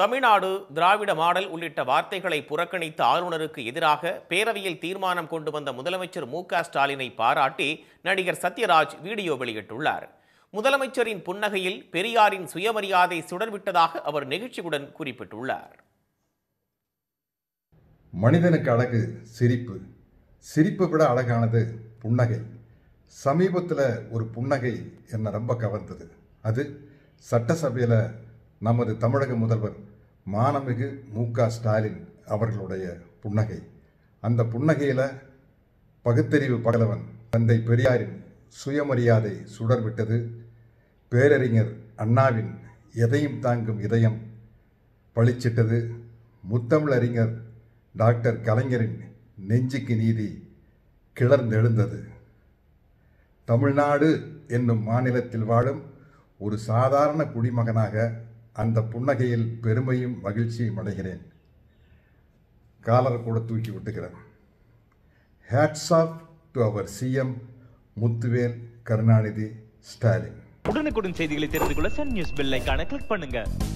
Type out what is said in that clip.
தமிழ்நாடு திராவிட model உள்ளிட்ட வார்த்தைகளை புறக்கணித்த ஆளுநருக்கு எதிராக பேரவையில் தீர்மானம் கொண்டு வந்த முதலமைச்சர் மு ஸ்டாலினை பாராட்டி நடிகர் சத்யராஜ் வீடியோ வெளியிட்டுள்ளார் முதலமைச்சரின் புன்னகையில் பெரியாரின் சுயமரியாதை சுடர்விட்டதாக அவர் நெகிழ்ச்சியுடன் குறிப்பிட்டுள்ளார் மனிதனுக்கு அழகு சிரிப்பு சிரிப்பு விட அழகானது புன்னகை சமீபத்தில் ஒரு புன்னகை என்னை ரொம்ப கவர்ந்தது அது சட்டசபையில் நமது தமிழக முதல்வர் மானமிகு மு க ஸ்டாலின் அவர்களுடைய புன்னகை அந்த புன்னகையில் பகுத்தறிவு பகலவன் தந்தை பெரியாரின் சுயமரியாதை சுடர்விட்டது பேரறிஞர் அண்ணாவின் எதையும் தாங்கும் இதயம் பளிச்சிட்டது முத்தமிழறிஞர் டாக்டர் கலைஞரின் நெஞ்சுக்கு நீதி கிளர்ந்தெழுந்தது தமிழ்நாடு என்னும் மாநிலத்தில் வாழும் ஒரு சாதாரண குடிமகனாக அந்த புன்னகையில் பெருமையும் மகிழ்ச்சியும் அடைகிறேன் காலர் கூட தூக்கி விட்டுக்கிறேன் ஹேட்ஸ் ஆஃப் டு அவர் சிஎம் முத்துவேல் கருணாநிதி ஸ்டாலின் உடனுக்குடன் செய்திகளை தெரிந்து கொள்ள சன் நியூஸ் பெல் ஐக்கான கிளிக் பண்ணுங்கள்